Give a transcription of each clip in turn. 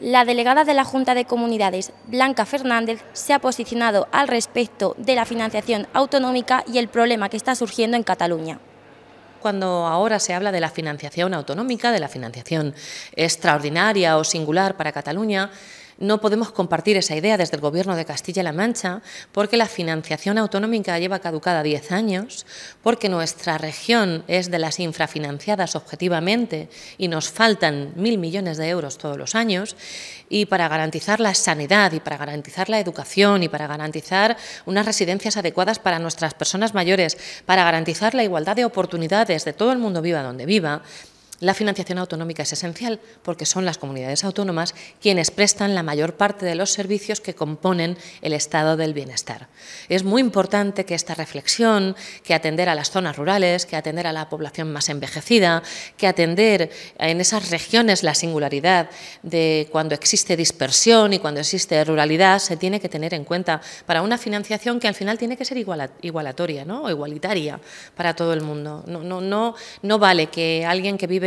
La delegada de la Junta de Comunidades, Blanca Fernández, se ha posicionado al respecto de la financiación autonómica y el problema que está surgiendo en Cataluña cuando ahora se habla de la financiación autonómica, de la financiación extraordinaria o singular para Cataluña, no podemos compartir esa idea desde el Gobierno de Castilla-La Mancha porque la financiación autonómica lleva caducada 10 años, porque nuestra región es de las infrafinanciadas objetivamente y nos faltan mil millones de euros todos los años y para garantizar la sanidad y para garantizar la educación y para garantizar unas residencias adecuadas para nuestras personas mayores, para garantizar la igualdad de oportunidades de todo el mundo viva donde viva, la financiación autonómica es esencial porque son las comunidades autónomas quienes prestan la mayor parte de los servicios que componen el estado del bienestar. Es muy importante que esta reflexión, que atender a las zonas rurales, que atender a la población más envejecida, que atender en esas regiones la singularidad de cuando existe dispersión y cuando existe ruralidad, se tiene que tener en cuenta para una financiación que al final tiene que ser igualatoria ¿no? o igualitaria para todo el mundo. No, no, no, no vale que alguien que vive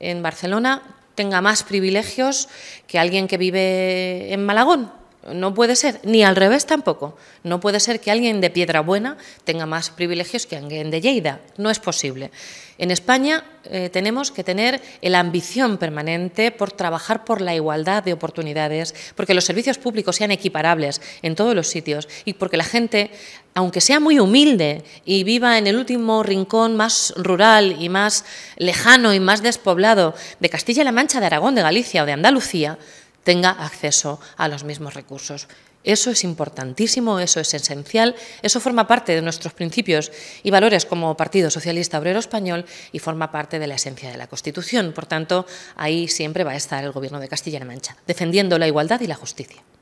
en Barcelona tenga más privilegios que alguien que vive en Malagón, no puede ser, ni al revés tampoco. No puede ser que alguien de Piedra Buena tenga más privilegios que alguien de Lleida. No es posible. En España eh, tenemos que tener la ambición permanente por trabajar por la igualdad de oportunidades, porque los servicios públicos sean equiparables en todos los sitios y porque la gente, aunque sea muy humilde y viva en el último rincón más rural y más lejano y más despoblado de Castilla-La Mancha, de Aragón, de Galicia o de Andalucía, tenga acceso a los mismos recursos. Eso es importantísimo, eso es esencial, eso forma parte de nuestros principios y valores como Partido Socialista Obrero Español y forma parte de la esencia de la Constitución. Por tanto, ahí siempre va a estar el Gobierno de Castilla-La Mancha, defendiendo la igualdad y la justicia.